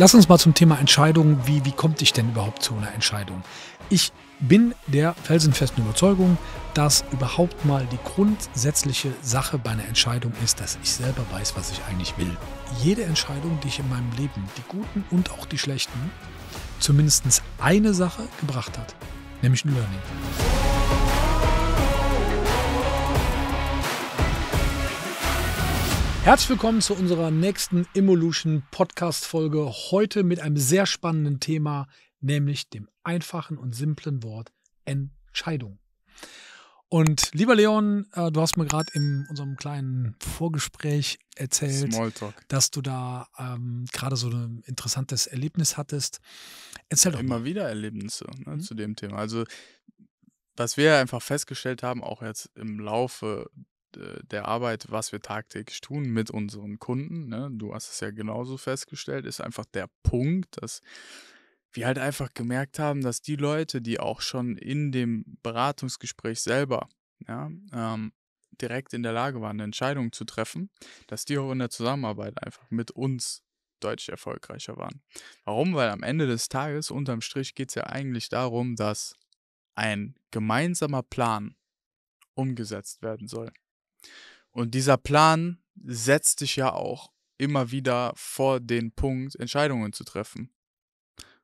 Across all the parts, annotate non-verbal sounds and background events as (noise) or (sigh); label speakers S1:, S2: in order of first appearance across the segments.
S1: Lass uns mal zum Thema Entscheidungen, wie, wie kommt ich denn überhaupt zu einer Entscheidung? Ich bin der felsenfesten Überzeugung, dass überhaupt mal die grundsätzliche Sache bei einer Entscheidung ist, dass ich selber weiß, was ich eigentlich will. Jede Entscheidung, die ich in meinem Leben, die guten und auch die schlechten, zumindest eine Sache gebracht hat, nämlich ein Learning. Herzlich willkommen zu unserer nächsten Evolution Podcast Folge. Heute mit einem sehr spannenden Thema, nämlich dem einfachen und simplen Wort Entscheidung. Und lieber Leon, äh, du hast mir gerade in unserem kleinen Vorgespräch erzählt, Smalltalk. dass du da ähm, gerade so ein
S2: interessantes Erlebnis hattest. Erzähl doch Immer mal. wieder Erlebnisse ne, mhm. zu dem Thema. Also was wir einfach festgestellt haben, auch jetzt im Laufe äh, der Arbeit, was wir tagtäglich tun mit unseren Kunden, ne? du hast es ja genauso festgestellt, ist einfach der Punkt, dass wir halt einfach gemerkt haben, dass die Leute, die auch schon in dem Beratungsgespräch selber ja, ähm, direkt in der Lage waren, eine Entscheidung zu treffen, dass die auch in der Zusammenarbeit einfach mit uns deutlich erfolgreicher waren. Warum? Weil am Ende des Tages, unterm Strich, geht es ja eigentlich darum, dass ein gemeinsamer Plan umgesetzt werden soll. Und dieser Plan setzt dich ja auch immer wieder vor den Punkt, Entscheidungen zu treffen.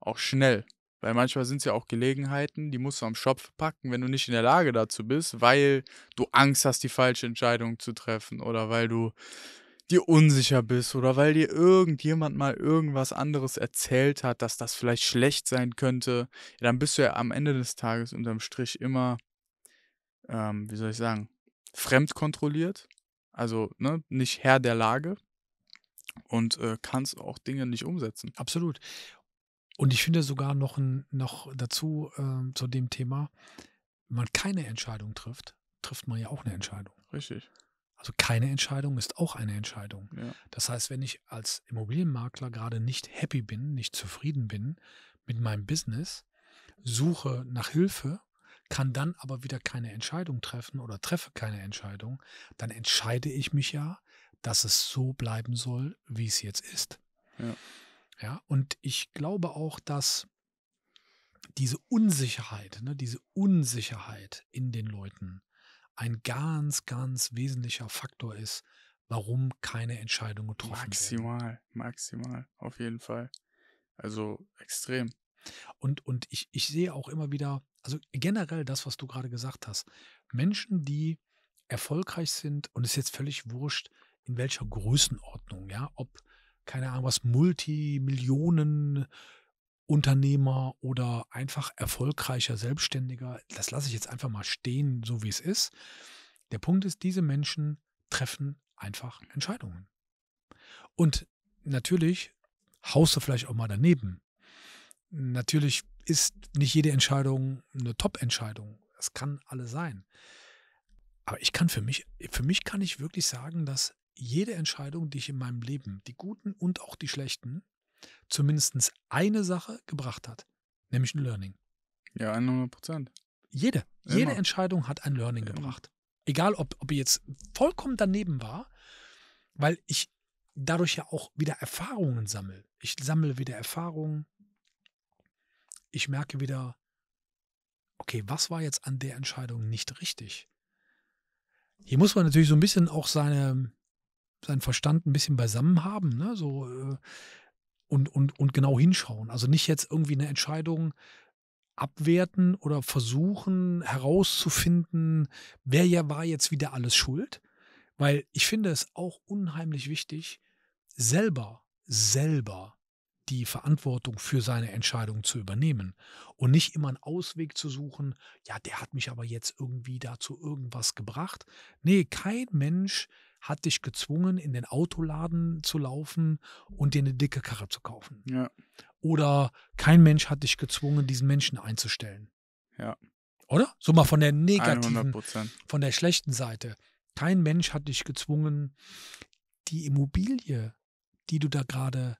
S2: Auch schnell. Weil manchmal sind es ja auch Gelegenheiten, die musst du am Schopf packen, wenn du nicht in der Lage dazu bist, weil du Angst hast, die falsche Entscheidung zu treffen oder weil du dir unsicher bist oder weil dir irgendjemand mal irgendwas anderes erzählt hat, dass das vielleicht schlecht sein könnte, ja, dann bist du ja am Ende des Tages unterm Strich immer, ähm, wie soll ich sagen, fremd kontrolliert, also ne, nicht Herr der Lage und äh, kannst auch Dinge nicht umsetzen. Absolut.
S1: Und ich finde sogar noch, ein, noch dazu äh, zu dem Thema, wenn man keine Entscheidung trifft, trifft man ja auch eine Entscheidung. Richtig. Also keine Entscheidung ist auch eine Entscheidung. Ja. Das heißt, wenn ich als Immobilienmakler gerade nicht happy bin, nicht zufrieden bin mit meinem Business, suche nach Hilfe kann dann aber wieder keine Entscheidung treffen oder treffe keine Entscheidung, dann entscheide ich mich ja, dass es so bleiben soll, wie es jetzt ist. Ja. ja und ich glaube auch, dass diese Unsicherheit, ne, diese Unsicherheit in den Leuten ein ganz, ganz wesentlicher Faktor ist, warum keine Entscheidung getroffen wird. Maximal,
S2: maximal, auf jeden Fall. Also extrem.
S1: Und, und ich, ich sehe auch immer wieder, also generell das, was du gerade gesagt hast, Menschen, die erfolgreich sind und es ist jetzt völlig wurscht, in welcher Größenordnung, ja, ob, keine Ahnung, was Multimillionen Unternehmer oder einfach erfolgreicher Selbstständiger, das lasse ich jetzt einfach mal stehen, so wie es ist. Der Punkt ist, diese Menschen treffen einfach Entscheidungen. Und natürlich haust du vielleicht auch mal daneben. Natürlich ist nicht jede Entscheidung eine Top-Entscheidung. Das kann alle sein. Aber ich kann für mich, für mich kann ich wirklich sagen, dass jede Entscheidung, die ich in meinem Leben, die guten und auch die schlechten, zumindest eine Sache gebracht hat, nämlich ein Learning.
S2: Ja, 100 Prozent. Jede. Immer. Jede
S1: Entscheidung hat ein Learning Immer. gebracht. Egal, ob, ob ich jetzt vollkommen daneben war, weil ich dadurch ja auch wieder Erfahrungen sammle. Ich sammle wieder Erfahrungen, ich merke wieder, okay, was war jetzt an der Entscheidung nicht richtig? Hier muss man natürlich so ein bisschen auch seine, seinen Verstand ein bisschen beisammen haben, ne? so, äh, und, und, und genau hinschauen. Also nicht jetzt irgendwie eine Entscheidung abwerten oder versuchen herauszufinden, wer ja war jetzt wieder alles schuld. Weil ich finde es auch unheimlich wichtig, selber, selber die Verantwortung für seine Entscheidung zu übernehmen und nicht immer einen Ausweg zu suchen, ja, der hat mich aber jetzt irgendwie dazu irgendwas gebracht. Nee, kein Mensch hat dich gezwungen, in den Autoladen zu laufen und dir eine dicke Karre zu kaufen. Ja. Oder kein Mensch hat dich gezwungen, diesen Menschen einzustellen. Ja. Oder? So mal von der negativen, 100%. von der schlechten Seite. Kein Mensch hat dich gezwungen, die Immobilie, die du da gerade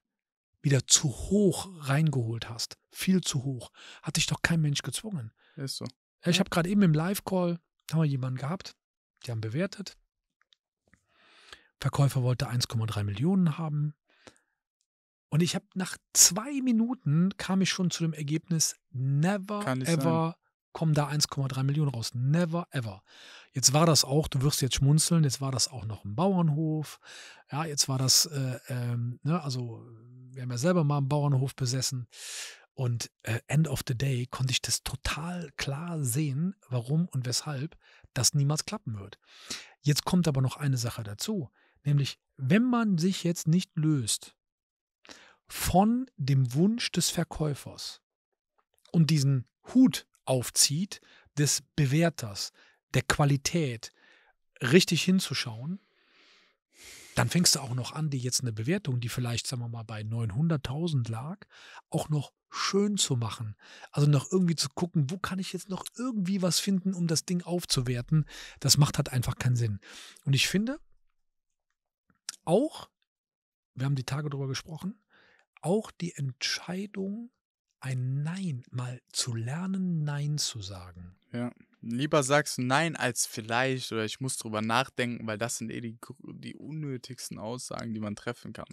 S1: wieder zu hoch reingeholt hast. Viel zu hoch. Hat dich doch kein Mensch gezwungen. Ist so. Äh, ich habe gerade eben im Live-Call, haben wir jemanden gehabt, die haben bewertet. Verkäufer wollte 1,3 Millionen haben. Und ich habe nach zwei Minuten kam ich schon zu dem Ergebnis, never ever sein kommen da 1,3 Millionen raus. Never ever. Jetzt war das auch, du wirst jetzt schmunzeln, jetzt war das auch noch ein Bauernhof. Ja, jetzt war das, äh, ähm, ne, also wir haben ja selber mal einen Bauernhof besessen. Und äh, end of the day konnte ich das total klar sehen, warum und weshalb das niemals klappen wird. Jetzt kommt aber noch eine Sache dazu, nämlich wenn man sich jetzt nicht löst von dem Wunsch des Verkäufers und diesen Hut aufzieht, des Bewerters, der Qualität, richtig hinzuschauen, dann fängst du auch noch an, dir jetzt eine Bewertung, die vielleicht, sagen wir mal, bei 900.000 lag, auch noch schön zu machen. Also noch irgendwie zu gucken, wo kann ich jetzt noch irgendwie was finden, um das Ding aufzuwerten. Das macht halt einfach keinen Sinn. Und ich finde, auch, wir haben die Tage darüber gesprochen, auch die Entscheidung ein Nein, mal zu lernen, Nein zu sagen.
S2: Ja, lieber sagst du Nein als vielleicht oder ich muss drüber nachdenken, weil das sind eh die, die unnötigsten Aussagen, die man treffen kann.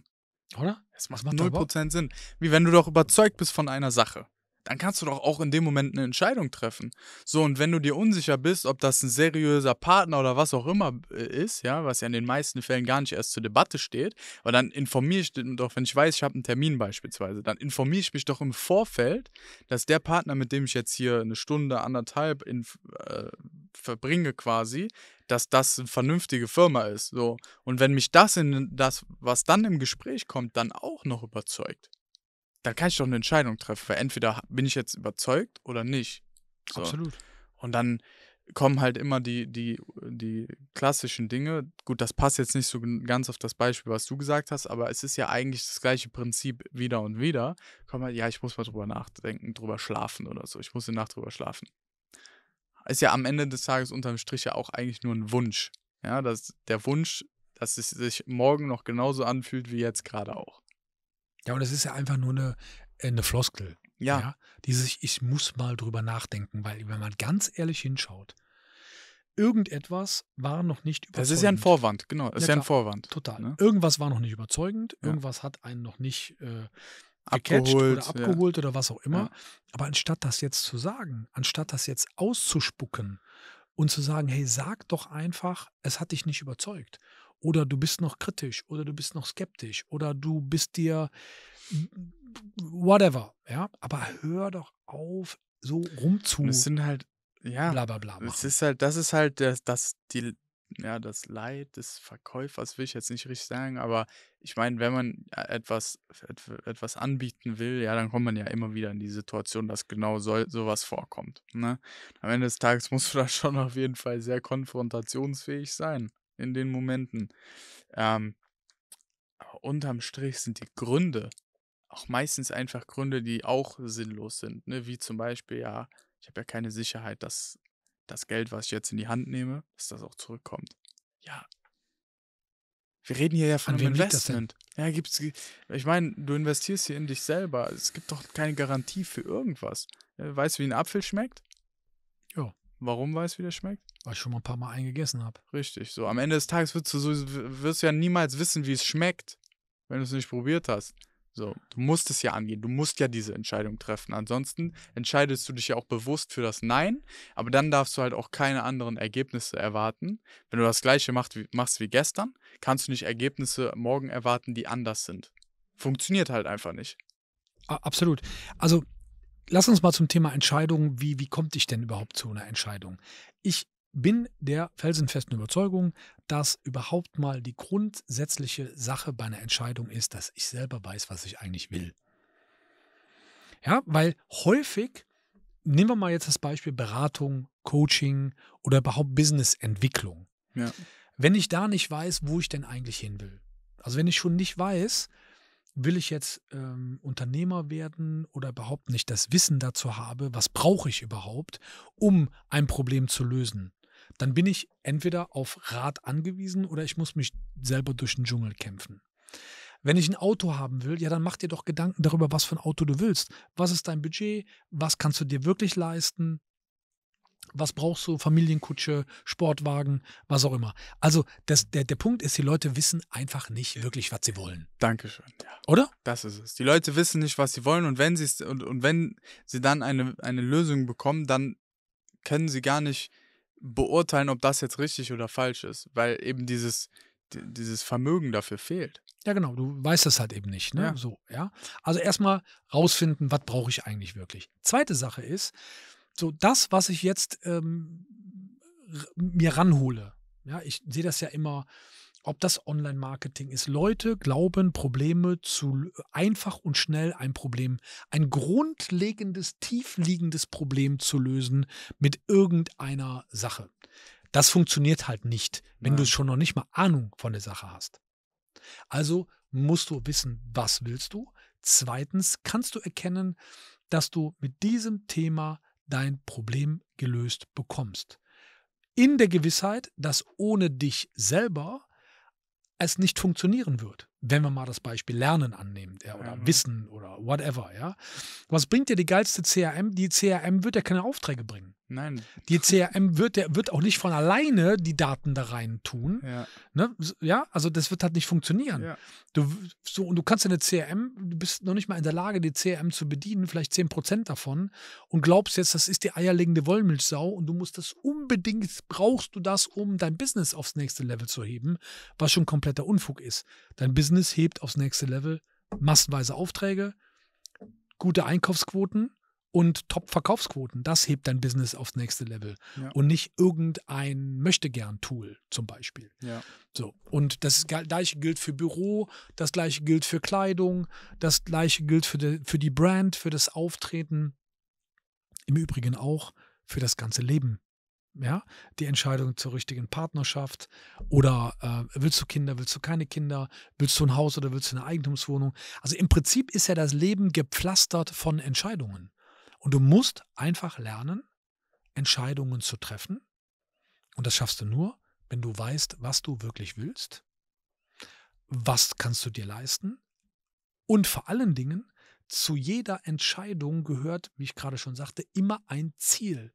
S2: Oder? Es macht, das macht 0% Sinn. Wie wenn du doch überzeugt bist von einer Sache dann kannst du doch auch in dem Moment eine Entscheidung treffen. So, und wenn du dir unsicher bist, ob das ein seriöser Partner oder was auch immer äh, ist, ja, was ja in den meisten Fällen gar nicht erst zur Debatte steht, aber dann informiere ich doch, wenn ich weiß, ich habe einen Termin beispielsweise, dann informiere ich mich doch im Vorfeld, dass der Partner, mit dem ich jetzt hier eine Stunde, anderthalb in, äh, verbringe quasi, dass das eine vernünftige Firma ist. So. Und wenn mich das in das, was dann im Gespräch kommt, dann auch noch überzeugt, da kann ich doch eine Entscheidung treffen, weil entweder bin ich jetzt überzeugt oder nicht. So. Absolut. Und dann kommen halt immer die, die, die klassischen Dinge. Gut, das passt jetzt nicht so ganz auf das Beispiel, was du gesagt hast, aber es ist ja eigentlich das gleiche Prinzip wieder und wieder. Komm halt, ja, ich muss mal drüber nachdenken, drüber schlafen oder so. Ich muss die Nacht drüber schlafen. Ist ja am Ende des Tages unterm Strich ja auch eigentlich nur ein Wunsch. Ja, dass der Wunsch, dass es sich morgen noch genauso anfühlt wie jetzt gerade auch.
S1: Ja, und es ist ja einfach nur eine, äh, eine Floskel. Ja. ja. Dieses, ich muss mal drüber nachdenken, weil wenn man ganz ehrlich hinschaut, irgendetwas war noch nicht überzeugend. Das ist ja ein Vorwand, genau. Das ja, ist ja ein Vorwand. Total. Ne? Irgendwas war noch nicht überzeugend, ja. irgendwas hat einen noch nicht äh, abgeholt oder abgeholt oder was auch immer. Aber anstatt das jetzt zu sagen, anstatt das jetzt auszuspucken und zu sagen, hey, sag doch einfach, es hat dich nicht überzeugt oder du bist noch kritisch oder du bist noch skeptisch oder du bist dir whatever, ja, aber hör doch auf, so rumzu. Und es sind halt,
S2: ja, bla bla bla. Es ist halt, das ist halt das, das, die, ja, das Leid des Verkäufers will ich jetzt nicht richtig sagen, aber ich meine, wenn man etwas, etwas anbieten will, ja, dann kommt man ja immer wieder in die Situation, dass genau so, sowas vorkommt. Ne? Am Ende des Tages (laughs) musst du da schon auf jeden Fall sehr konfrontationsfähig sein in den Momenten. Ähm, aber unterm Strich sind die Gründe auch meistens einfach Gründe, die auch sinnlos sind. Ne? Wie zum Beispiel, ja, ich habe ja keine Sicherheit, dass das Geld, was ich jetzt in die Hand nehme, dass das auch zurückkommt. Ja. Wir reden hier ja von einem Investment. Ja, gibt's. Ich meine, du investierst hier in dich selber. Es gibt doch keine Garantie für irgendwas. Äh, weißt du, wie ein Apfel schmeckt? warum weiß, wie der schmeckt?
S1: Weil ich schon mal ein paar Mal eingegessen habe.
S2: Richtig, so. Am Ende des Tages wirst du, so, wirst du ja niemals wissen, wie es schmeckt, wenn du es nicht probiert hast. So, du musst es ja angehen, du musst ja diese Entscheidung treffen. Ansonsten entscheidest du dich ja auch bewusst für das Nein, aber dann darfst du halt auch keine anderen Ergebnisse erwarten. Wenn du das gleiche macht, wie, machst wie gestern, kannst du nicht Ergebnisse morgen erwarten, die anders sind. Funktioniert halt einfach nicht.
S1: Absolut. Also lass uns mal zum Thema Entscheidungen, wie, wie kommt ich denn überhaupt zu einer Entscheidung? Ich bin der felsenfesten Überzeugung, dass überhaupt mal die grundsätzliche Sache bei einer Entscheidung ist, dass ich selber weiß, was ich eigentlich will. Ja, weil häufig, nehmen wir mal jetzt das Beispiel Beratung, Coaching oder überhaupt Businessentwicklung. Ja. Wenn ich da nicht weiß, wo ich denn eigentlich hin will. Also wenn ich schon nicht weiß, will ich jetzt ähm, Unternehmer werden oder überhaupt nicht das Wissen dazu habe, was brauche ich überhaupt, um ein Problem zu lösen, dann bin ich entweder auf Rat angewiesen oder ich muss mich selber durch den Dschungel kämpfen. Wenn ich ein Auto haben will, ja, dann mach dir doch Gedanken darüber, was für ein Auto du willst. Was ist dein Budget? Was kannst du dir wirklich leisten? was brauchst du, Familienkutsche, Sportwagen, was auch immer. Also das, der, der Punkt ist, die Leute wissen einfach nicht wirklich, was sie wollen.
S2: Dankeschön. Ja. Oder? Das ist es. Die Leute wissen nicht, was sie wollen und wenn sie und, und wenn sie dann eine, eine Lösung bekommen, dann können sie gar nicht beurteilen, ob das jetzt richtig oder falsch ist, weil eben dieses, dieses Vermögen dafür fehlt.
S1: Ja, genau, du weißt das halt eben nicht. Ne? Ja. So, ja? Also erstmal rausfinden, was brauche ich eigentlich wirklich. Zweite Sache ist, so das, was ich jetzt ähm, mir ranhole, ja, ich sehe das ja immer, ob das Online-Marketing ist. Leute glauben, Probleme zu einfach und schnell ein Problem, ein grundlegendes, tiefliegendes Problem zu lösen mit irgendeiner Sache. Das funktioniert halt nicht, wenn Nein. du schon noch nicht mal Ahnung von der Sache hast. Also musst du wissen, was willst du? Zweitens kannst du erkennen, dass du mit diesem Thema dein Problem gelöst bekommst. In der Gewissheit, dass ohne dich selber es nicht funktionieren wird, wenn wir mal das Beispiel Lernen annehmen ja, oder mhm. Wissen oder whatever. Ja. Was bringt dir die geilste CRM? Die CRM wird dir keine Aufträge bringen. Nein. Die CRM wird, der, wird auch nicht von alleine die Daten da rein tun. Ja. Ne? ja, also das wird halt nicht funktionieren. Ja. Du, so, und du kannst eine CRM, du bist noch nicht mal in der Lage, die CRM zu bedienen, vielleicht 10% davon, und glaubst jetzt, das ist die eierlegende Wollmilchsau und du musst das unbedingt, brauchst du das, um dein Business aufs nächste Level zu heben, was schon kompletter Unfug ist. Dein Business hebt aufs nächste Level massenweise Aufträge, gute Einkaufsquoten, und Top-Verkaufsquoten. Das hebt dein Business aufs nächste Level ja. und nicht irgendein Möchtegern-Tool zum Beispiel. Ja. So. Und das gleiche gilt für Büro, das gleiche gilt für Kleidung, das gleiche gilt für die, für die Brand, für das Auftreten. Im Übrigen auch für das ganze Leben. Ja, die Entscheidung zur richtigen Partnerschaft oder äh, willst du Kinder, willst du keine Kinder, willst du ein Haus oder willst du eine Eigentumswohnung? Also im Prinzip ist ja das Leben gepflastert von Entscheidungen. Und du musst einfach lernen, Entscheidungen zu treffen. Und das schaffst du nur, wenn du weißt, was du wirklich willst, was kannst du dir leisten und vor allen Dingen, zu jeder Entscheidung gehört, wie ich gerade schon sagte, immer ein Ziel,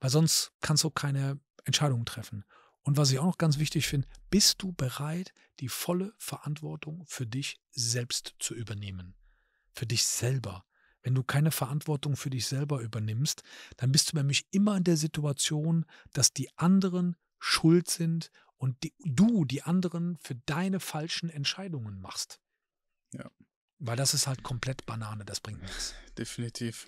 S1: weil sonst kannst du keine Entscheidungen treffen. Und was ich auch noch ganz wichtig finde, bist du bereit, die volle Verantwortung für dich selbst zu übernehmen, für dich selber wenn du keine Verantwortung für dich selber übernimmst, dann bist du nämlich immer in der Situation, dass die anderen schuld sind und die, du die anderen für deine falschen Entscheidungen machst. Ja. Weil das ist halt komplett Banane,
S2: das bringt nichts. (laughs) Definitiv.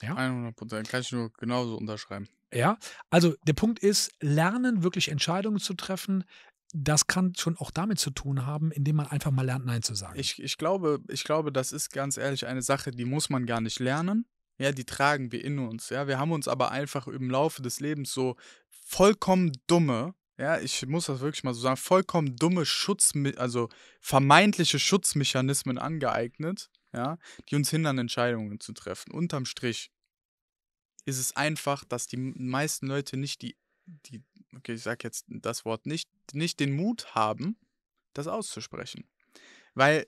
S2: Ja? 100 Prozent, kann ich nur genauso unterschreiben. Ja,
S1: also der Punkt ist, lernen, wirklich Entscheidungen zu treffen, das kann schon auch damit zu tun haben, indem man einfach mal lernt, Nein zu sagen.
S2: Ich, ich, glaube, ich glaube, das ist ganz ehrlich eine Sache, die muss man gar nicht lernen. Ja, die tragen wir in uns. Ja, wir haben uns aber einfach im Laufe des Lebens so vollkommen dumme, ja, ich muss das wirklich mal so sagen, vollkommen dumme Schutz, also vermeintliche Schutzmechanismen angeeignet, ja, die uns hindern, Entscheidungen zu treffen. Unterm Strich ist es einfach, dass die meisten Leute nicht die, die okay, ich sage jetzt das Wort nicht, nicht den Mut haben, das auszusprechen. Weil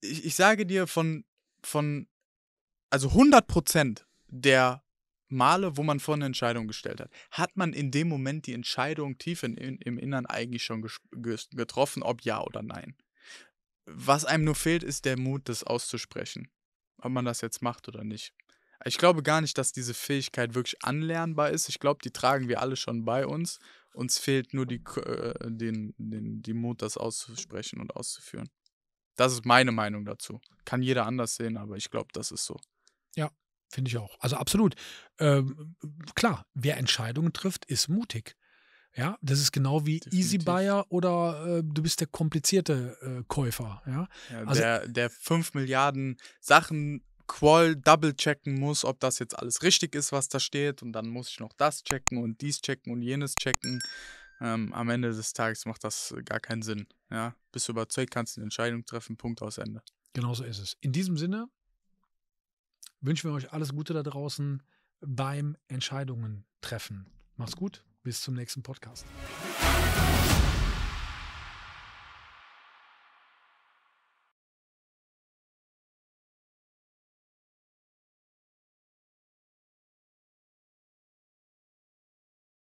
S2: ich, ich sage dir von, von, also 100 Prozent der Male, wo man vor eine Entscheidung gestellt hat, hat man in dem Moment die Entscheidung tief in, in, im Innern eigentlich schon getroffen, ob ja oder nein. Was einem nur fehlt, ist der Mut, das auszusprechen. Ob man das jetzt macht oder nicht. Ich glaube gar nicht, dass diese Fähigkeit wirklich anlernbar ist. Ich glaube, die tragen wir alle schon bei uns. Uns fehlt nur die, äh, den, den, die Mut, das auszusprechen und auszuführen. Das ist meine Meinung dazu. Kann jeder anders sehen, aber ich glaube, das ist so.
S1: Ja, finde ich auch. Also absolut. Ähm, klar, wer Entscheidungen trifft, ist mutig. Ja, das ist genau wie Definitiv. Easy Buyer
S2: oder äh,
S1: du bist der komplizierte äh, Käufer. Ja, ja also, der,
S2: der 5 Milliarden Sachen Qual double checken muss, ob das jetzt alles richtig ist, was da steht. Und dann muss ich noch das checken und dies checken und jenes checken. Ähm, am Ende des Tages macht das äh, gar keinen Sinn. Ja? Bist du überzeugt, kannst du eine Entscheidung treffen, Punkt aus Ende.
S1: Genau so ist es. In diesem Sinne wünschen wir euch alles Gute da draußen beim Entscheidungen treffen. Mach's gut, bis zum nächsten Podcast.